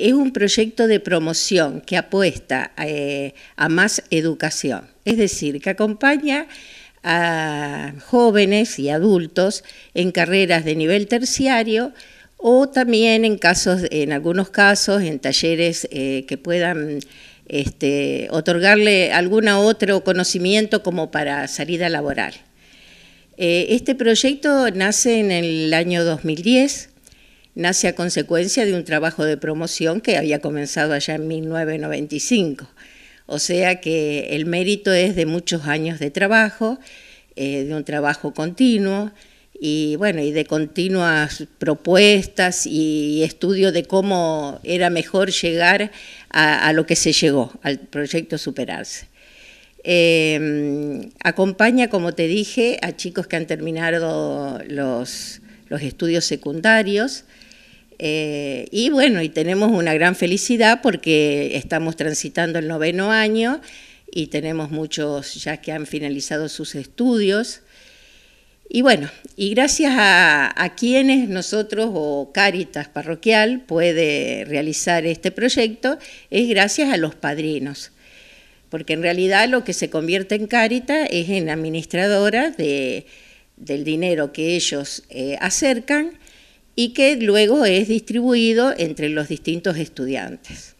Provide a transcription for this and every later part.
es un proyecto de promoción que apuesta eh, a más educación, es decir, que acompaña a jóvenes y adultos en carreras de nivel terciario o también en casos, en algunos casos, en talleres eh, que puedan este, otorgarle algún otro conocimiento como para salida laboral. Eh, este proyecto nace en el año 2010 nace a consecuencia de un trabajo de promoción que había comenzado allá en 1995. O sea que el mérito es de muchos años de trabajo, eh, de un trabajo continuo y bueno, y de continuas propuestas y estudio de cómo era mejor llegar a, lo que se llegó, al proyecto Superarse. Eh, acompaña, como te dije, a chicos que han terminado los los estudios secundarios. Eh, y bueno, y tenemos una gran felicidad porque estamos transitando el noveno año y tenemos muchos ya que han finalizado sus estudios. Y bueno, y gracias a, quienes nosotros o Cáritas Parroquial puede realizar este proyecto, es gracias a los padrinos, porque en realidad lo que se convierte en Cáritas es en administradora de, del dinero que ellos eh, acercan y que luego es distribuido entre los distintos estudiantes.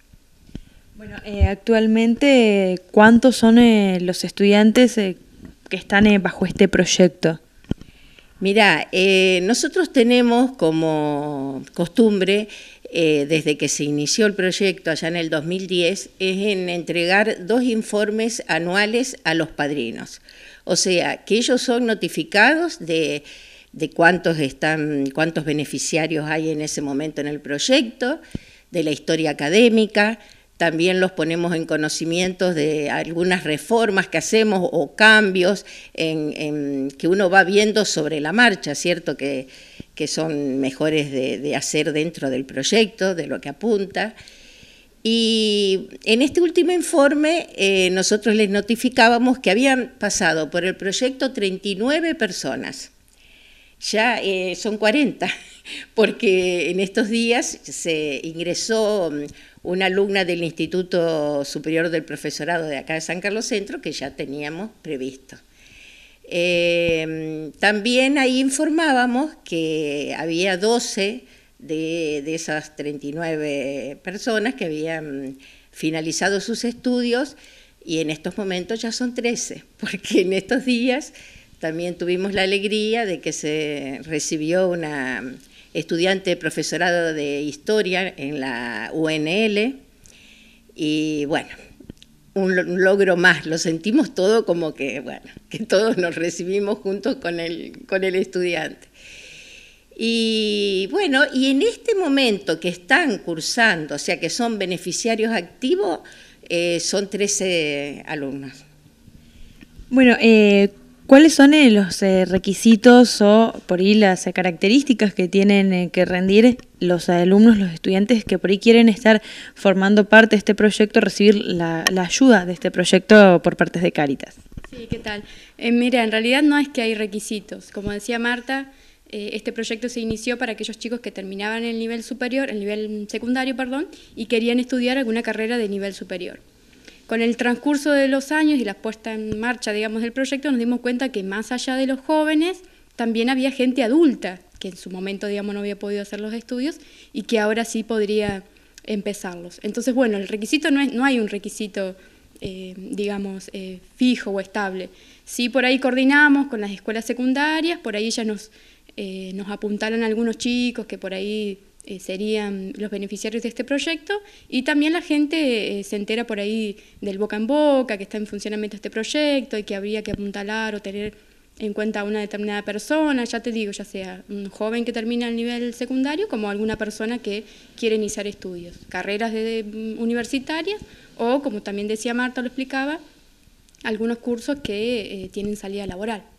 Bueno, eh, actualmente, ¿cuántos son eh, los estudiantes que están bajo este proyecto? Mira, nosotros tenemos como costumbre eh, desde que se inició el proyecto allá en el 2010 es en entregar dos informes anuales a los padrinos. O sea, que ellos son notificados de, cuántos, están, cuántos beneficiarios hay en ese momento en el proyecto, de la historia académica, también los ponemos en conocimiento de algunas reformas que hacemos o cambios que uno va viendo sobre la marcha, ¿cierto? Que que son mejores de, hacer dentro del proyecto, de lo que apunta. Y en este último informe eh, nosotros les notificábamos que habían pasado por el proyecto 39 personas. Ya eh, son 40, porque en estos días se ingresó mm, una alumna del Instituto Superior del Profesorado de acá de San Carlos Centro que ya teníamos previsto. Em, también ahí informábamos que había 12 de, esas 39 personas que habían finalizado sus estudios y en estos momentos ya son 13, porque en estos días también tuvimos la alegría de que se recibió una estudiante de profesorado de historia en la UNL y bueno, un logro más, lo sentimos todo como que, bueno, que todos nos recibimos juntos con el, con el estudiante. Y bueno, y en este momento que están cursando, o sea que son beneficiarios activos, eh, son 13 alumnos. Bueno, eh, ¿Cuáles son eh, los eh, requisitos o por ahí las eh, características que tienen que rendir los alumnos, los estudiantes que por ahí quieren estar formando parte de este proyecto, recibir la, ayuda de este proyecto por parte de Cáritas? Sí, ¿qué tal? mira, en realidad no es que hay requisitos. Como decía Marta, este proyecto se inició para aquellos chicos que terminaban el nivel superior, el nivel secundario, perdón, y querían estudiar alguna carrera de nivel superior. Con el transcurso de los años y la puesta en marcha, digamos, del proyecto, nos dimos cuenta que más allá de los jóvenes, también había gente adulta que en su momento, digamos, no había podido hacer los estudios y que ahora sí podría empezarlos. Entonces, bueno, el requisito no, es, no hay un requisito, eh, digamos, eh, fijo o estable. Sí, por ahí coordinamos con las escuelas secundarias, por ahí ya nos, eh, nos apuntaron algunos chicos que por ahí eh, serían los beneficiarios de este proyecto y también la gente eh, se entera por ahí del boca en boca, que está en funcionamiento este proyecto y que habría que apuntalar o tener en cuenta a una determinada persona, ya te digo, ya sea un joven que termina el nivel secundario como alguna persona que quiere iniciar estudios, carreras de, mm, universitarias o, como también decía Marta, lo explicaba, algunos cursos que eh, tienen salida laboral.